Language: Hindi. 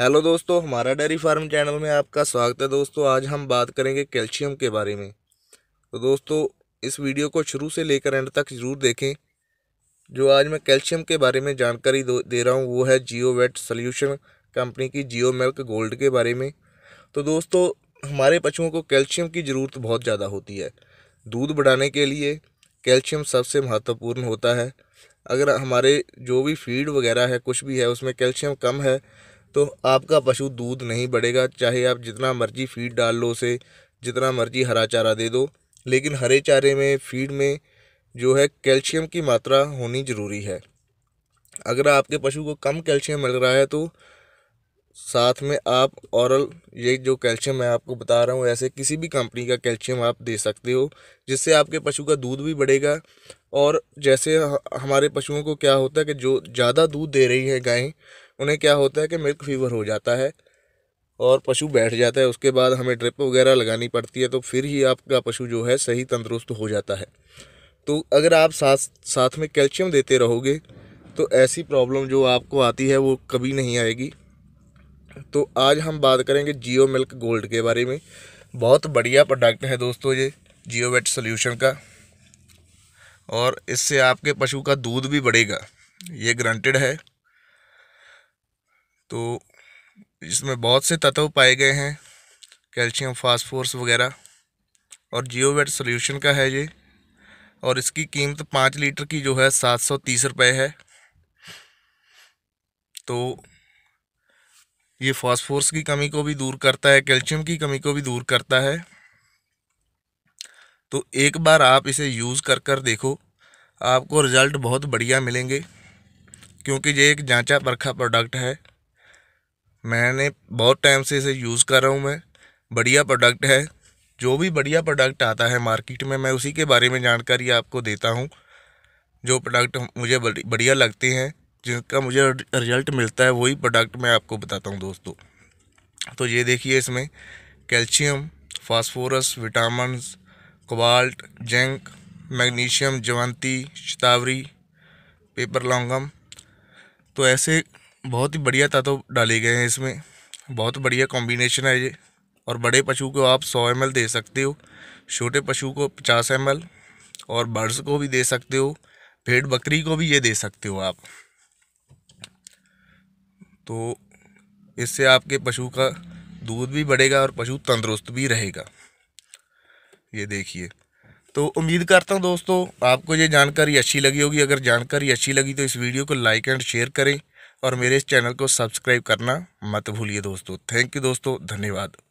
हेलो दोस्तों हमारा डेयरी फार्म चैनल में आपका स्वागत है दोस्तों आज हम बात करेंगे कैल्शियम के बारे में तो दोस्तों इस वीडियो को शुरू से लेकर एंड तक ज़रूर देखें जो आज मैं कैल्शियम के बारे में जानकारी दे रहा हूँ वो है जियो वेट सोल्यूशन कंपनी की जियो मिल्क गोल्ड के बारे में तो दोस्तों हमारे पशुओं को कैल्शियम की ज़रूरत बहुत ज़्यादा होती है दूध बढ़ाने के लिए कैल्शियम सबसे महत्वपूर्ण होता है अगर हमारे जो भी फीड वगैरह है कुछ भी है उसमें कैल्शियम कम है तो आपका पशु दूध नहीं बढ़ेगा चाहे आप जितना मर्जी फीड डाल लो उसे जितना मर्जी हरा चारा दे दो लेकिन हरे चारे में फीड में जो है कैल्शियम की मात्रा होनी ज़रूरी है अगर आपके पशु को कम कैल्शियम मिल रहा है तो साथ में आप औरल ये जो कैल्शियम मैं आपको बता रहा हूँ ऐसे किसी भी कंपनी का कैल्शियम आप दे सकते हो जिससे आपके पशु का दूध भी बढ़ेगा और जैसे हमारे पशुओं को क्या होता है कि जो ज़्यादा दूध दे रही है गायें उन्हें क्या होता है कि मिल्क फीवर हो जाता है और पशु बैठ जाता है उसके बाद हमें ड्रिप वगैरह लगानी पड़ती है तो फिर ही आपका पशु जो है सही तंदुरुस्त हो जाता है तो अगर आप साथ साथ में कैल्शियम देते रहोगे तो ऐसी प्रॉब्लम जो आपको आती है वो कभी नहीं आएगी तो आज हम बात करेंगे जियो मिल्क गोल्ड के बारे में बहुत बढ़िया प्रोडक्ट है दोस्तों ये जियो वेट सोल्यूशन का और इससे आपके पशु का दूध भी बढ़ेगा ये ग्रांटेड है तो इसमें बहुत से तत्व पाए गए हैं कैल्शियम फास्फोरस वगैरह और जियोवेट सोल्यूशन का है ये और इसकी कीमत पाँच लीटर की जो है सात सौ तीस रुपये है तो ये फास्फोरस की कमी को भी दूर करता है कैल्शियम की कमी को भी दूर करता है तो एक बार आप इसे यूज़ कर कर देखो आपको रिज़ल्ट बहुत बढ़िया मिलेंगे क्योंकि ये एक जांचा परखा प्रोडक्ट है मैंने बहुत टाइम से इसे यूज़ कर रहा हूँ मैं बढ़िया प्रोडक्ट है जो भी बढ़िया प्रोडक्ट आता है मार्केट में मैं उसी के बारे में जानकारी आपको देता हूँ जो प्रोडक्ट मुझे बढ़िया लगते हैं जिनका मुझे रिजल्ट मिलता है वही प्रोडक्ट मैं आपको बताता हूँ दोस्तों तो ये देखिए इसमें calcium phosphorus vitamin cobalt zinc magnesium जवंती शतावरी पेपर लौंगम तो ऐसे बहुत ही बढ़िया तत्व डाले गए हैं इसमें बहुत बढ़िया कॉम्बिनेशन है ये और बड़े पशु को आप सौ एम दे सकते हो छोटे पशु को पचास एम और बर्ड्स को भी दे सकते हो भेड़ बकरी को भी ये दे सकते हो आप तो इससे आपके पशु का दूध भी बढ़ेगा और पशु तंदुरुस्त भी रहेगा ये देखिए तो उम्मीद करता हूँ दोस्तों आपको ये जानकारी अच्छी लगी होगी अगर जानकारी अच्छी लगी तो इस वीडियो को लाइक एंड शेयर करें और मेरे इस चैनल को सब्सक्राइब करना मत भूलिए दोस्तों थैंक यू दोस्तों धन्यवाद